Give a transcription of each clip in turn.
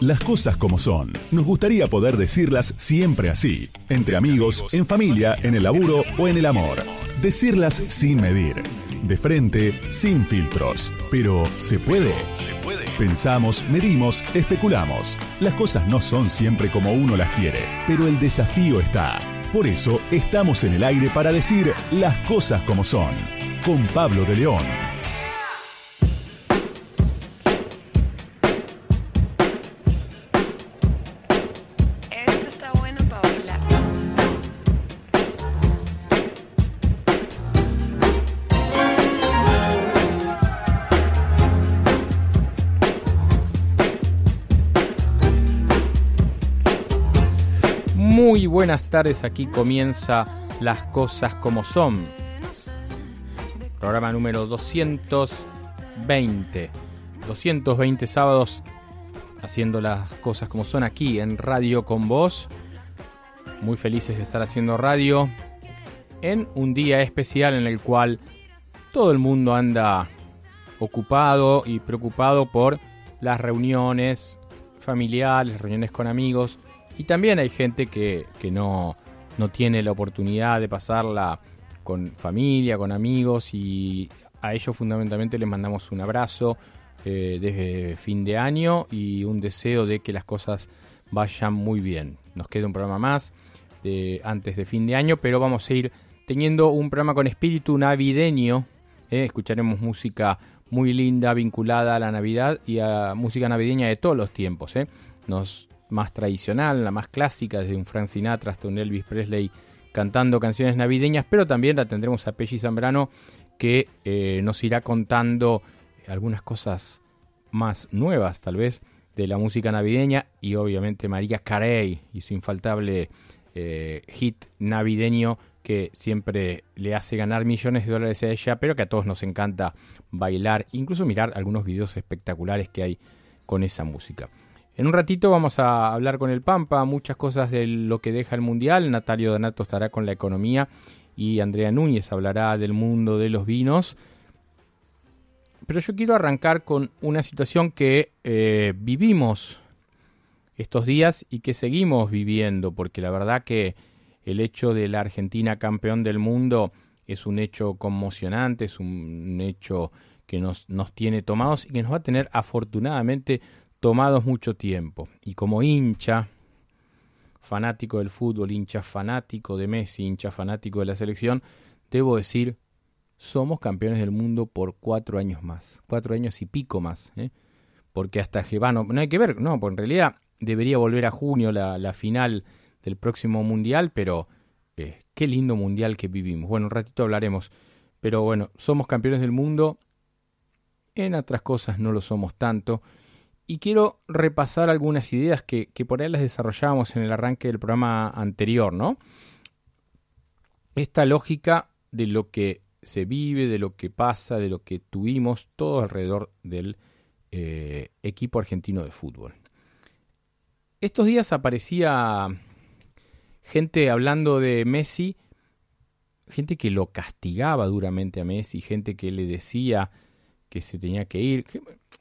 Las cosas como son. Nos gustaría poder decirlas siempre así. Entre amigos, en familia, en el laburo o en el amor. Decirlas sin medir. De frente, sin filtros. Pero ¿se puede? Se puede. Pensamos, medimos, especulamos. Las cosas no son siempre como uno las quiere, pero el desafío está. Por eso estamos en el aire para decir las cosas como son. Con Pablo de León. buenas tardes, aquí comienza Las Cosas como Son. Programa número 220. 220 sábados haciendo las cosas como son aquí en Radio con Vos. Muy felices de estar haciendo radio en un día especial en el cual todo el mundo anda ocupado y preocupado por las reuniones familiares, reuniones con amigos y también hay gente que, no, tiene la oportunidad de pasarla con familia, con amigos y a ellos fundamentalmente les mandamos un abrazo eh, desde fin de año y un deseo de que las cosas vayan muy bien. Nos queda un programa más de, antes de fin de año, pero vamos a ir teniendo un programa con espíritu navideño. ¿eh? escucharemos música muy linda vinculada a la Navidad y a música navideña de todos los tiempos. ¿eh? Nos más tradicional, la más clásica, desde un Frank Sinatra hasta un Elvis Presley cantando canciones navideñas, pero también la tendremos a Peggy Zambrano que eh, nos irá contando algunas cosas más nuevas tal vez de la música navideña y obviamente María Carey y su infaltable eh, hit navideño que siempre le hace ganar millones de dólares a ella, pero que a todos nos encanta bailar, incluso mirar algunos videos espectaculares que hay con esa música. En un ratito vamos a hablar con el Pampa, muchas cosas de lo que deja el Mundial. Natalio Donato estará con la economía y Andrea Núñez hablará del mundo de los vinos. Pero yo quiero arrancar con una situación que eh, vivimos estos días y que seguimos viviendo, porque la verdad que el hecho de la Argentina campeón del mundo es un hecho conmocionante, es un hecho que nos, nos tiene tomados y que nos va a tener afortunadamente tomados mucho tiempo. Y como hincha, fanático del fútbol, hincha fanático de Messi, hincha fanático de la selección, debo decir, somos campeones del mundo por cuatro años más, cuatro años y pico más. ¿eh? Porque hasta Jebano. no hay que ver, no, porque en realidad debería volver a junio la, la final del próximo mundial, pero eh, qué lindo mundial que vivimos. Bueno, un ratito hablaremos, pero bueno, somos campeones del mundo. En otras cosas no lo somos tanto y quiero repasar algunas ideas que, por ahí las desarrollábamos en el arranque del programa anterior, ¿no? Esta lógica de lo que se vive, de lo que pasa, de lo que tuvimos, todo alrededor del eh, equipo argentino de fútbol. Estos días aparecía gente hablando de Messi, gente que lo castigaba duramente a Messi, gente que le decía que se tenía que ir.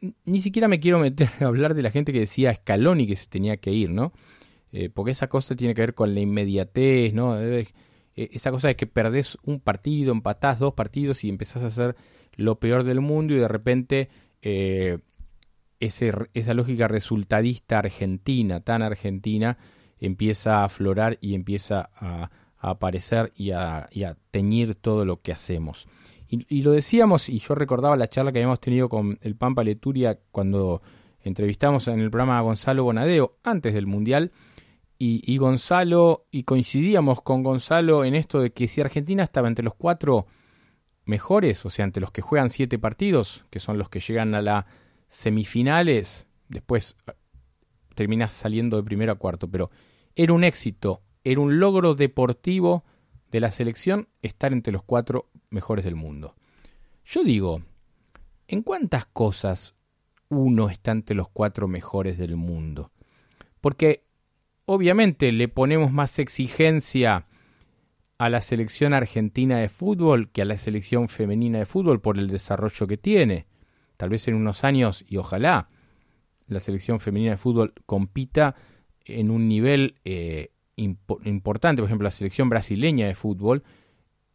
Mm, ni siquiera me quiero meter a hablar de la gente que decía y que se tenía que ir, ¿no? Eh, porque esa cosa tiene que ver con la inmediatez, ¿no? E, esa cosa de que perdés un partido, empatás dos partidos y empezás a hacer lo peor del mundo y de repente eh, esa lógica resultadista argentina, tan argentina, empieza a aflorar y empieza a, aparecer y a teñir todo lo que hacemos. Y, lo decíamos, y yo recordaba la charla que habíamos tenido con el Pampa Leturia cuando entrevistamos en el programa a Gonzalo Bonadeo antes del Mundial. Y, Gonzalo, y coincidíamos con Gonzalo en esto de que si Argentina estaba entre los cuatro mejores, o sea, entre los que juegan siete partidos, que son los que llegan a las semifinales, después eh, terminas saliendo de primero a cuarto, pero era un éxito, era un logro deportivo de la selección estar entre los cuatro mejores del mundo. Yo digo, ¿en cuántas cosas uno está entre los cuatro mejores del mundo? Porque obviamente le ponemos más exigencia a la selección argentina de fútbol que a la selección femenina de fútbol por el desarrollo que tiene. Tal vez en unos años, y ojalá, la selección femenina de fútbol compita en un nivel eh, importante, por ejemplo, la selección brasileña de fútbol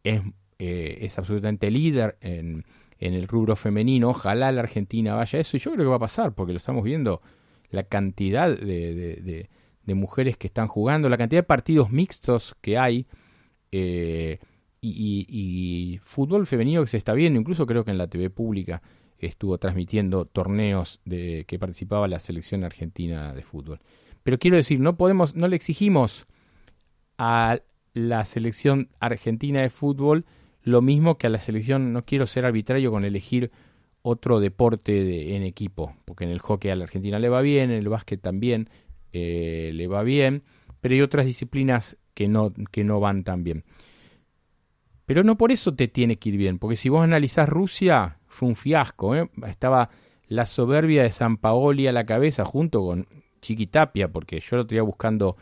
es, eh, es absolutamente líder en, en el rubro femenino. Ojalá la Argentina vaya a eso. Y yo creo que va a pasar, porque lo estamos viendo, la cantidad de, de, mujeres que están jugando, la cantidad de partidos mixtos que hay. Eh, y, y, fútbol femenino que se está viendo, incluso creo que en la TV pública estuvo transmitiendo torneos de que participaba la selección argentina de fútbol. Pero quiero decir, no podemos, no le exigimos a la selección argentina de fútbol lo mismo que a la selección. No quiero ser arbitrario con elegir otro deporte en equipo, porque en el hockey a la Argentina le va bien, en el básquet también eh, le va bien, pero hay otras disciplinas que no, que no van tan bien. Pero no por eso te tiene que ir bien, porque si vos analizás Rusia, fue un fiasco. ¿eh? Estaba la soberbia de San Paoli a la cabeza junto con Chiquitapia, porque yo lo tenía buscando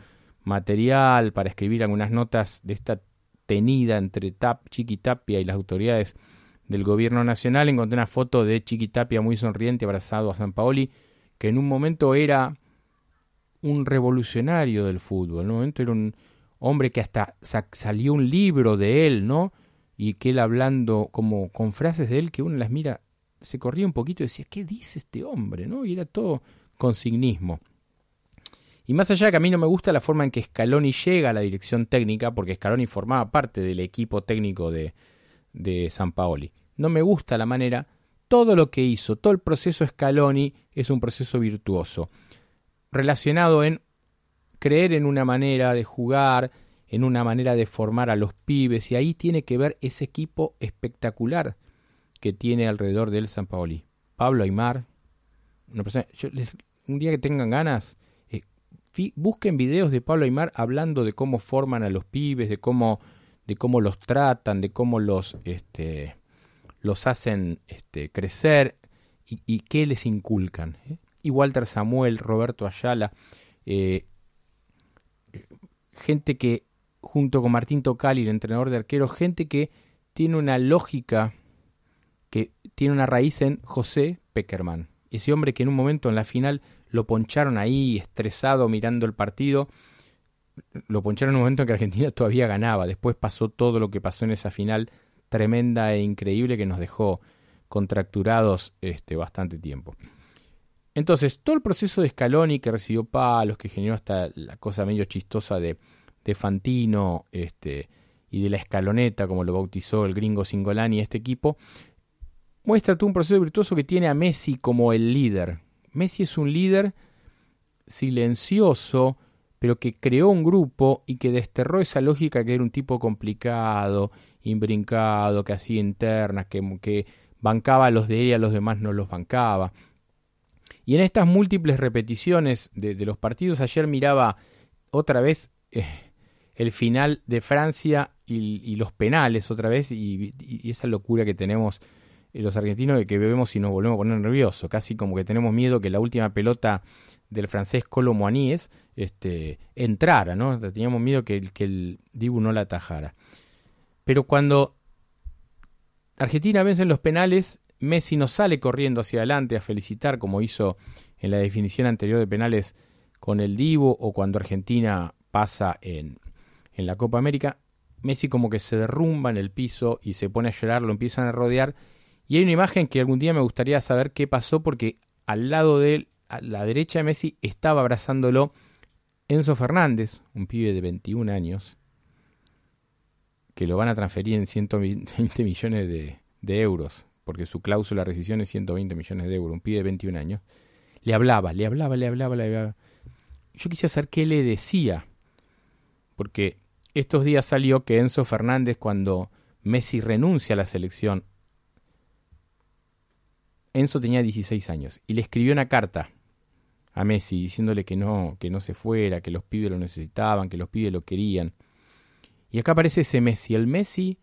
material para escribir algunas notas de esta tenida entre Tap, Chiquitapia y las autoridades del gobierno nacional, encontré una foto de Chiquitapia muy sonriente abrazado a San Paoli, que en un momento era un revolucionario del fútbol, en un momento era un hombre que hasta salió un libro de él, ¿no? Y que él hablando como con frases de él que uno las mira, se corría un poquito y decía, ¿qué dice este hombre? ¿no? Y era todo consignismo. Y más allá de que a mí no me gusta la forma en que Scaloni llega a la dirección técnica, porque Scaloni formaba parte del equipo técnico de, San Paoli. No me gusta la manera, todo lo que hizo, todo el proceso Scaloni es un proceso virtuoso, relacionado en creer en una manera de jugar, en una manera de formar a los pibes, y ahí tiene que ver ese equipo espectacular que tiene alrededor del San Paoli. Pablo Aymar, un día que tengan ganas, busquen videos de Pablo Aymar hablando de cómo forman a los pibes, de cómo, de cómo los tratan, de cómo los, este, los hacen este, crecer y, qué les inculcan. ¿eh? Y Walter Samuel, Roberto Ayala, eh, gente que, junto con Martín Tocali, el entrenador de arqueros, gente que tiene una lógica que tiene una raíz en José Peckerman. Ese hombre que en un momento en la final lo poncharon ahí, estresado, mirando el partido. Lo poncharon en un momento en que Argentina todavía ganaba. Después pasó todo lo que pasó en esa final tremenda e increíble que nos dejó contracturados este, bastante tiempo. Entonces, todo el proceso de Scaloni que recibió palos, que generó hasta la cosa medio chistosa de, de Fantino este, y de la escaloneta, como lo bautizó el gringo Singolani, este equipo, muestra todo un proceso virtuoso que tiene a Messi como el líder, Messi es un líder silencioso, pero que creó un grupo y que desterró esa lógica que era un tipo complicado, imbrincado, que hacía internas, que, que bancaba a los de él y a los demás no los bancaba. Y en estas múltiples repeticiones de, los partidos, ayer miraba otra vez eh, el final de Francia y, los penales otra vez y esa locura que tenemos los argentinos de que bebemos y nos volvemos a poner nerviosos, casi como que tenemos miedo que la última pelota del francés Colomo Aníes este, entrara, ¿no? Teníamos miedo que, el Dibu no la atajara. Pero cuando Argentina vence en los penales, Messi no sale corriendo hacia adelante a felicitar como hizo en la definición anterior de penales con el Dibu o cuando Argentina pasa en, en la Copa América. Messi como que se derrumba en el piso y se pone a llorar, lo empiezan a rodear y hay una imagen que algún día me gustaría saber qué pasó porque al lado de él, a la derecha de Messi, estaba abrazándolo Enzo Fernández, un pibe de 21 años, que lo van a transferir en 120 millones de, euros, porque su cláusula de rescisión es 120 millones de euros, un pibe de 21 años. Le hablaba, le hablaba, le hablaba, le hablaba. Yo quise saber qué le decía, porque estos días salió que Enzo Fernández, cuando Messi renuncia a la selección Enzo tenía 16 años y le escribió una carta a Messi diciéndole que no, que no se fuera, que los pibes lo necesitaban, que los pibes lo querían. Y acá aparece ese Messi, el Messi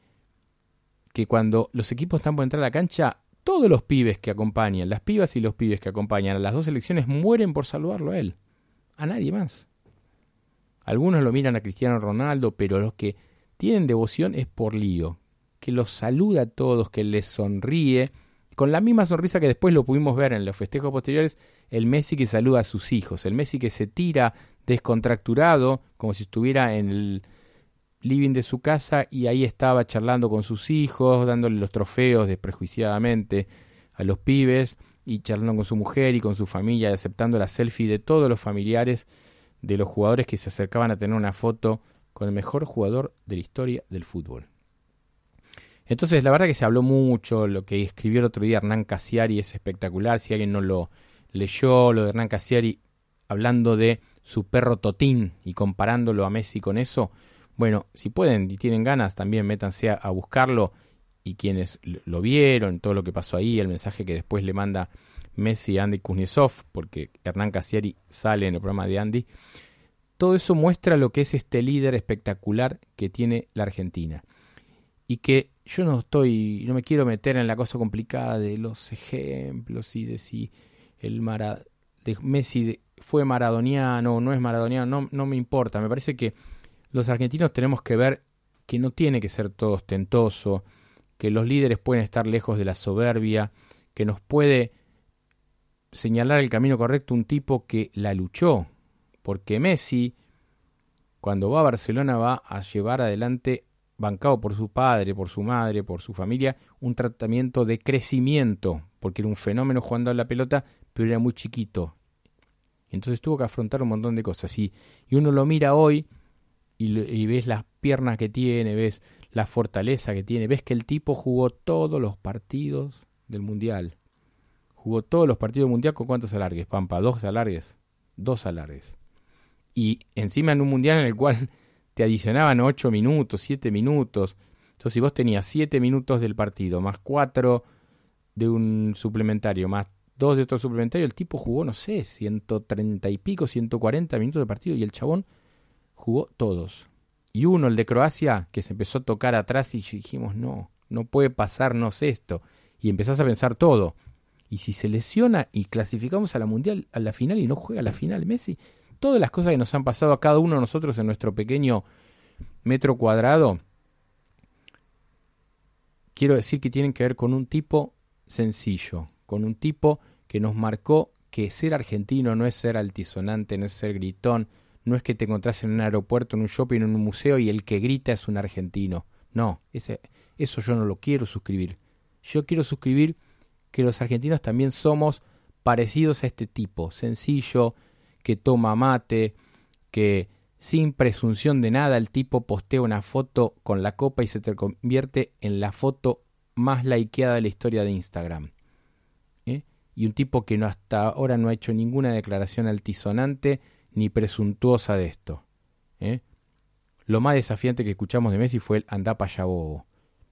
que cuando los equipos están por entrar a la cancha, todos los pibes que acompañan, las pibas y los pibes que acompañan a las dos selecciones mueren por saludarlo a él, a nadie más. Algunos lo miran a Cristiano Ronaldo, pero los que tienen devoción es por Lío, que los saluda a todos, que les sonríe con la misma sonrisa que después lo pudimos ver en los festejos posteriores, el Messi que saluda a sus hijos, el Messi que se tira descontracturado, como si estuviera en el living de su casa y ahí estaba charlando con sus hijos, dándole los trofeos desprejuiciadamente a los pibes y charlando con su mujer y con su familia, aceptando la selfie de todos los familiares de los jugadores que se acercaban a tener una foto con el mejor jugador de la historia del fútbol. Entonces, la verdad que se habló mucho, lo que escribió el otro día Hernán Casiari es espectacular, si alguien no lo leyó, lo de Hernán Casiari hablando de su perro Totín y comparándolo a Messi con eso, bueno, si pueden y tienen ganas, también métanse a, buscarlo y quienes lo vieron, todo lo que pasó ahí, el mensaje que después le manda Messi a Andy Kuznetsov, porque Hernán Casiari sale en el programa de Andy, todo eso muestra lo que es este líder espectacular que tiene la Argentina y que yo no estoy, no me quiero meter en la cosa complicada de los ejemplos y de si el Messi fue maradoniano o no es maradoniano, no, no me importa. Me parece que los argentinos tenemos que ver que no tiene que ser todo ostentoso, que los líderes pueden estar lejos de la soberbia, que nos puede señalar el camino correcto un tipo que la luchó, porque Messi, cuando va a Barcelona, va a llevar adelante bancado por su padre, por su madre, por su familia, un tratamiento de crecimiento, porque era un fenómeno jugando a la pelota, pero era muy chiquito. Entonces tuvo que afrontar un montón de cosas. Y, y uno lo mira hoy y, y ves las piernas que tiene, ves la fortaleza que tiene, ves que el tipo jugó todos los partidos del Mundial. Jugó todos los partidos del Mundial con cuántos alargues, Pampa, dos alargues, dos alargues. Y encima en un Mundial en el cual te adicionaban 8 minutos, 7 minutos. Entonces, si vos tenías 7 minutos del partido, más 4 de un suplementario, más 2 de otro suplementario, el tipo jugó, no sé, 130 y pico, 140 minutos de partido y el chabón jugó todos. Y uno, el de Croacia, que se empezó a tocar atrás y dijimos, no, no puede pasarnos esto. Y empezás a pensar todo. Y si se lesiona y clasificamos a la mundial, a la final y no juega a la final Messi, todas las cosas que nos han pasado a cada uno de nosotros en nuestro pequeño metro cuadrado, quiero decir que tienen que ver con un tipo sencillo, con un tipo que nos marcó que ser argentino no es ser altisonante, no es ser gritón, no es que te encontrás en un aeropuerto, en un shopping, en un museo y el que grita es un argentino. No, ese, eso yo no lo quiero suscribir. Yo quiero suscribir que los argentinos también somos parecidos a este tipo, sencillo, que toma mate, que sin presunción de nada el tipo postea una foto con la copa y se te convierte en la foto más likeada de la historia de Instagram. ¿Eh? Y un tipo que no hasta ahora no ha hecho ninguna declaración altisonante ni presuntuosa de esto. ¿Eh? Lo más desafiante que escuchamos de Messi fue el andá para bobo.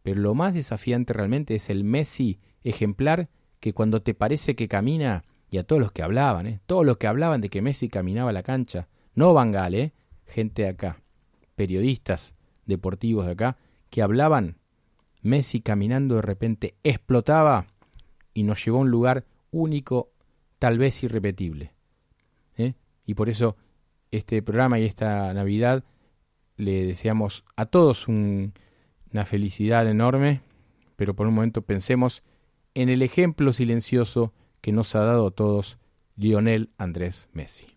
Pero lo más desafiante realmente es el Messi ejemplar que cuando te parece que camina, y a todos los que hablaban, ¿eh? todos los que hablaban de que Messi caminaba la cancha, no Van ¿eh? gente de acá, periodistas deportivos de acá, que hablaban, Messi caminando de repente explotaba y nos llevó a un lugar único, tal vez irrepetible. ¿Eh? Y por eso este programa y esta Navidad le deseamos a todos una felicidad enorme, pero por un momento pensemos en el ejemplo silencioso que nos ha dado a todos Lionel Andrés Messi.